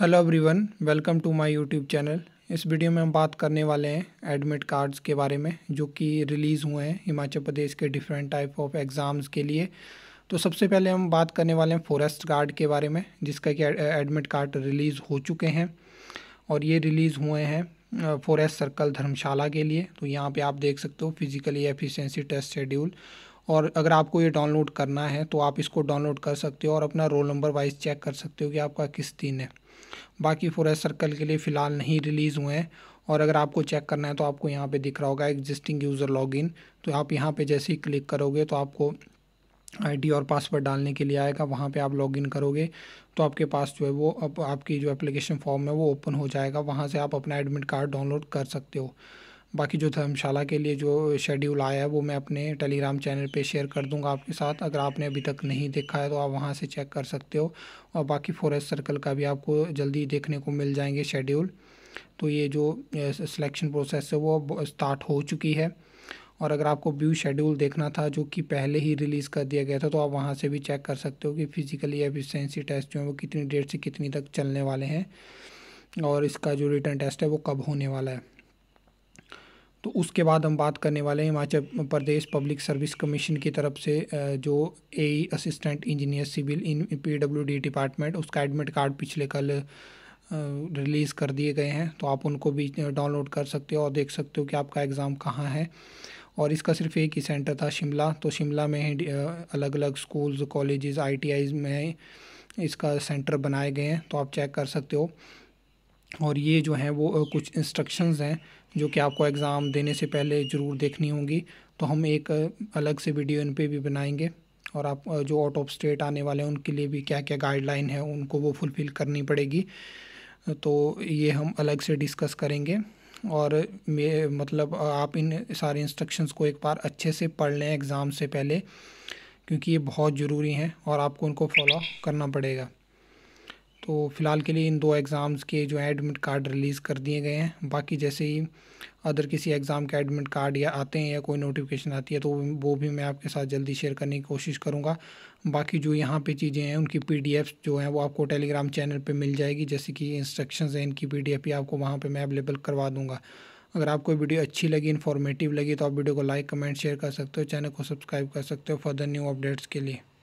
hello everyone welcome to my YouTube channel इस video में हम बात करने वाले हैं एडमिट कार्ड्स के बारे में जो कि रिलीज़ हुए हैं हिमाचल प्रदेश के डिफरेंट टाइप ऑफ एग्ज़ाम्स के लिए तो सबसे पहले हम बात करने वाले हैं फॉरेस्ट गार्ड के बारे में जिसका कि एडमिट कार्ड रिलीज़ हो चुके हैं और ये रिलीज़ हुए हैं फॉरेस्ट सर्कल धर्मशाला के लिए तो यहाँ पर आप देख सकते हो फिज़िकली एफिशेंसी टेस्ट शेड्यूल और अगर आपको ये डाउनलोड करना है तो आप इसको डाउनलोड कर सकते हो और अपना रोल नंबर वाइज चेक कर सकते हो कि आपका किस दिन है बाकी फॉरेस्ट सर्कल के लिए फ़िलहाल नहीं रिलीज़ हुए हैं और अगर आपको चेक करना है तो आपको यहाँ पे दिख रहा होगा एग्जिस्टिंग यूज़र लॉगिन तो आप यहाँ पे जैसे ही क्लिक करोगे तो आपको आईडी और पासवर्ड डालने के लिए आएगा वहाँ पे आप लॉगिन करोगे तो आपके पास जो है वो अब आपकी जो एप्लीकेशन फॉर्म है वो ओपन हो जाएगा वहाँ से आप अपना एडमिट कार्ड डाउनलोड कर सकते हो बाकी जो धर्मशाला के लिए जो शेड्यूल आया है वो मैं अपने टेलीग्राम चैनल पे शेयर कर दूंगा आपके साथ अगर आपने अभी तक नहीं देखा है तो आप वहाँ से चेक कर सकते हो और बाकी फॉरेस्ट सर्कल का भी आपको जल्दी देखने को मिल जाएंगे शेड्यूल तो ये जो सिलेक्शन प्रोसेस है वो स्टार्ट हो चुकी है और अगर आपको व्यू शेड्यूल देखना था जो कि पहले ही रिलीज़ कर दिया गया था तो आप वहाँ से भी चेक कर सकते हो कि फिजिकली एफिशेंसी टेस्ट जो है वो कितनी डेट से कितनी तक चलने वाले हैं और इसका जो रिटर्न टेस्ट है वो कब होने वाला है तो उसके बाद हम बात करने वाले हैं Himachal Pradesh public service commission की तरफ से जो a assistant engineer civil in P W D department उसका एडमिट कार्ड पिछले कल रिलीज़ कर दिए गए हैं तो आप उनको भी डाउनलोड कर सकते हो और देख सकते हो कि आपका एग्ज़ाम कहाँ है और इसका सिर्फ एक ही सेंटर था शिमला तो शिमला में ही अलग अलग स्कूल्स कॉलेजेस आईटीआईज में इसका सेंटर बनाए गए हैं तो आप चेक कर सकते हो और ये जो हैं वो कुछ इंस्ट्रक्शंस हैं जो कि आपको एग्ज़ाम देने से पहले ज़रूर देखनी होंगी तो हम एक अलग से वीडियो इन पर भी बनाएंगे और आप जो आउट ऑफ स्टेट आने वाले हैं उनके लिए भी क्या क्या गाइडलाइन है उनको वो फुलफ़िल करनी पड़ेगी तो ये हम अलग से डिस्कस करेंगे और मे मतलब आप इन सारे इंस्ट्रक्शंस को एक बार अच्छे से पढ़ लें एग्ज़ाम से पहले क्योंकि ये बहुत ज़रूरी हैं और आपको उनको फॉलो करना पड़ेगा तो फ़िलहाल के लिए इन दो एग्ज़ाम्स के जो एडमिट कार्ड रिलीज़ कर दिए गए हैं बाकी जैसे ही अदर किसी एग्ज़ाम के एडमिट कार्ड या आते हैं या कोई नोटिफिकेशन आती है तो वो भी मैं आपके साथ जल्दी शेयर करने की कोशिश करूँगा बाकी जो यहाँ पे चीज़ें हैं उनकी पी जो हैं वो आपको टेलीग्राम चैनल पर मिल जाएगी जैसे कि इंस्ट्रक्शन हैं इनकी पी डी आपको वहाँ पर मैं अवेलेबल करवा दूँगा अगर आपको वीडियो अच्छी लगी इन्फॉर्मेटिव लगी तो आप वीडियो को लाइक कमेंट शेयर कर सकते हो चैनल को सब्सक्राइब कर सकते हो फर्दर न्यू अपडेट्स के लिए